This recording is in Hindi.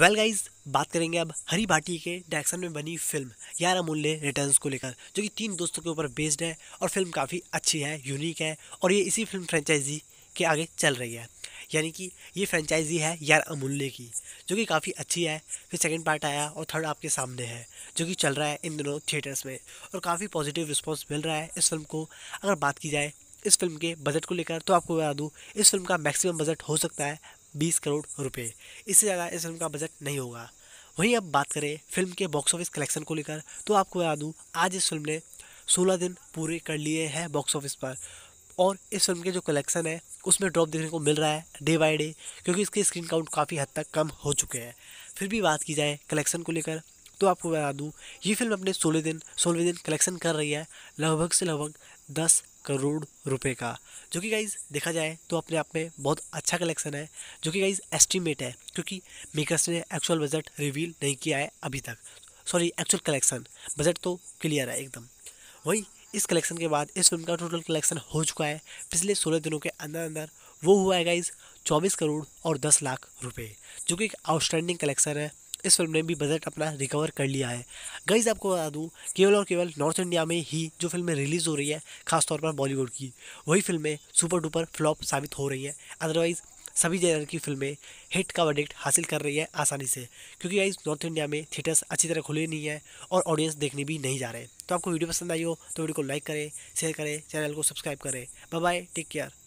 वेल गाइज बात करेंगे अब हरी भाटी के डायरेक्शन में बनी फिल्म यार अमूल्य रिटर्न्स को लेकर जो कि तीन दोस्तों के ऊपर बेस्ड है और फिल्म काफ़ी अच्छी है यूनिक है और ये इसी फिल्म फ्रेंचाइजी के आगे चल रही है यानी कि ये फ्रेंचाइजी है यार अमूल्य की जो कि काफ़ी अच्छी है फिर सेकेंड पार्ट आया और थर्ड आपके सामने है जो कि चल रहा है इन दोनों थिएटर्स में और काफ़ी पॉजिटिव रिस्पॉन्स मिल रहा है इस फिल्म को अगर बात की जाए इस फिल्म के बजट को लेकर तो आपको बता दूँ इस फिल्म का मैक्सिमम बजट हो सकता है बीस करोड़ रुपये इससे ज़्यादा इस फिल्म का बजट नहीं होगा वहीं अब बात करें फिल्म के बॉक्स ऑफिस कलेक्शन को लेकर तो आपको बता दूँ आज इस फिल्म ने सोलह दिन पूरे कर लिए हैं बॉक्स ऑफिस पर और इस फिल्म के जो कलेक्शन है उसमें ड्रॉप देखने को मिल रहा है डे बाय डे क्योंकि इसके स्क्रीन काउंट काफ़ी हद तक कम हो चुके हैं फिर भी बात की जाए कलेक्शन को लेकर तो आपको बता दूँ ये फिल्म अपने सोलह दिन सोलहवें दिन कलेक्शन कर रही है लगभग से लगभग दस करोड़ रुपए का जो कि गाइज देखा जाए तो अपने आप में बहुत अच्छा कलेक्शन है जो कि गाइज एस्टिमेट है क्योंकि मेकर्स ने एक्चुअल बजट रिवील नहीं किया है अभी तक सॉरी एक्चुअल कलेक्शन बजट तो क्लियर है एकदम वही इस कलेक्शन के बाद इस फिल्म का टोटल कलेक्शन हो चुका है पिछले सोलह दिनों के अंदर अंदर वो हुआ है गाइज चौबीस करोड़ और दस लाख रुपए जो कि एक आउटस्टैंडिंग कलेक्शन है इस फिल्म ने भी बजट अपना रिकवर कर लिया है गईज आपको बता दूँ केवल और केवल नॉर्थ इंडिया में ही जो फिल्में रिलीज़ हो रही है खासतौर पर बॉलीवुड की वही फिल्में सुपर डुपर फ्लॉप साबित हो रही है अदरवाइज़ सभी जगह की फिल्में हिट का वर्डिक्ट हासिल कर रही है आसानी से क्योंकि गाइज नॉर्थ इंडिया में थिएटर्स अच्छी तरह खुले नहीं है और ऑडियंस देखने भी नहीं जा रहे तो आपको वीडियो पसंद आई हो तो वीडियो को लाइक करें शेयर करें चैनल को सब्सक्राइब करें बाय बाय टेक केयर